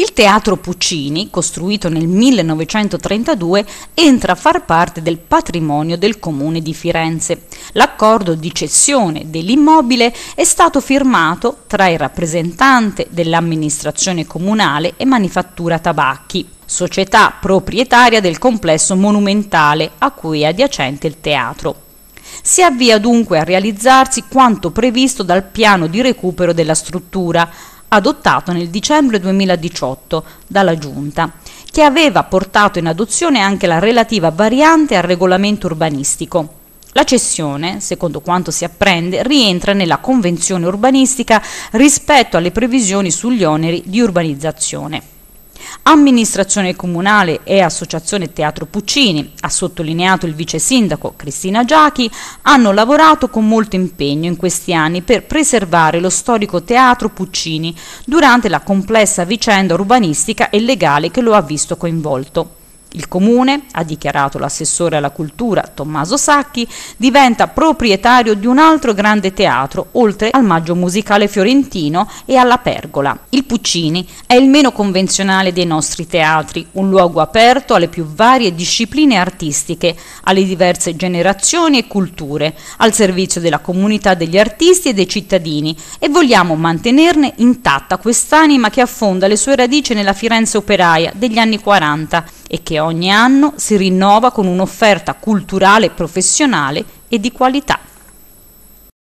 Il teatro Puccini, costruito nel 1932, entra a far parte del patrimonio del comune di Firenze. L'accordo di cessione dell'immobile è stato firmato tra il rappresentante dell'amministrazione comunale e Manifattura Tabacchi, società proprietaria del complesso monumentale a cui è adiacente il teatro. Si avvia dunque a realizzarsi quanto previsto dal piano di recupero della struttura, adottato nel dicembre 2018 dalla Giunta, che aveva portato in adozione anche la relativa variante al regolamento urbanistico. La cessione, secondo quanto si apprende, rientra nella convenzione urbanistica rispetto alle previsioni sugli oneri di urbanizzazione. Amministrazione Comunale e Associazione Teatro Puccini, ha sottolineato il vice sindaco Cristina Giachi, hanno lavorato con molto impegno in questi anni per preservare lo storico Teatro Puccini durante la complessa vicenda urbanistica e legale che lo ha visto coinvolto. Il comune, ha dichiarato l'assessore alla cultura Tommaso Sacchi, diventa proprietario di un altro grande teatro, oltre al Maggio Musicale Fiorentino e alla Pergola. Il Puccini è il meno convenzionale dei nostri teatri, un luogo aperto alle più varie discipline artistiche, alle diverse generazioni e culture, al servizio della comunità degli artisti e dei cittadini e vogliamo mantenerne intatta quest'anima che affonda le sue radici nella Firenze operaia degli anni 40 e che ogni anno si rinnova con un'offerta culturale, professionale e di qualità.